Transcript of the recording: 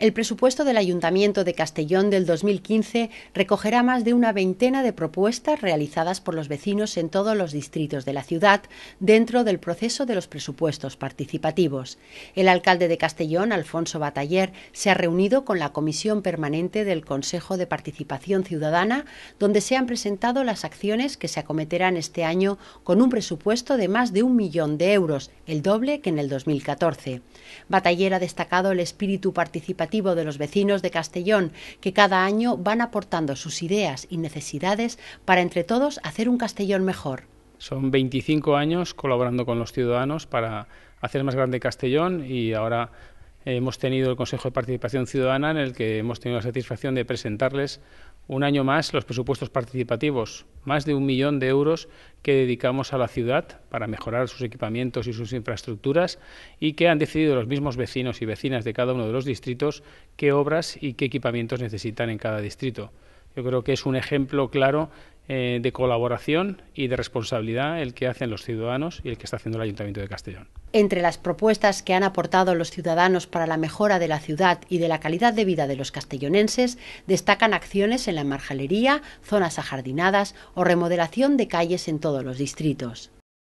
El presupuesto del Ayuntamiento de Castellón del 2015 recogerá más de una veintena de propuestas realizadas por los vecinos en todos los distritos de la ciudad dentro del proceso de los presupuestos participativos. El alcalde de Castellón, Alfonso Bataller, se ha reunido con la Comisión Permanente del Consejo de Participación Ciudadana, donde se han presentado las acciones que se acometerán este año con un presupuesto de más de un millón de euros, el doble que en el 2014. Bataller ha destacado el espíritu participativo de los vecinos de Castellón, que cada año van aportando sus ideas y necesidades para entre todos hacer un Castellón mejor. Son 25 años colaborando con los ciudadanos para hacer más grande Castellón y ahora hemos tenido el Consejo de Participación Ciudadana en el que hemos tenido la satisfacción de presentarles un año más los presupuestos participativos, más de un millón de euros que dedicamos a la ciudad para mejorar sus equipamientos y sus infraestructuras y que han decidido los mismos vecinos y vecinas de cada uno de los distritos qué obras y qué equipamientos necesitan en cada distrito. Yo creo que es un ejemplo claro eh, de colaboración y de responsabilidad el que hacen los ciudadanos y el que está haciendo el Ayuntamiento de Castellón. Entre las propuestas que han aportado los ciudadanos para la mejora de la ciudad y de la calidad de vida de los castellonenses, destacan acciones en la marjalería, zonas ajardinadas o remodelación de calles en todos los distritos.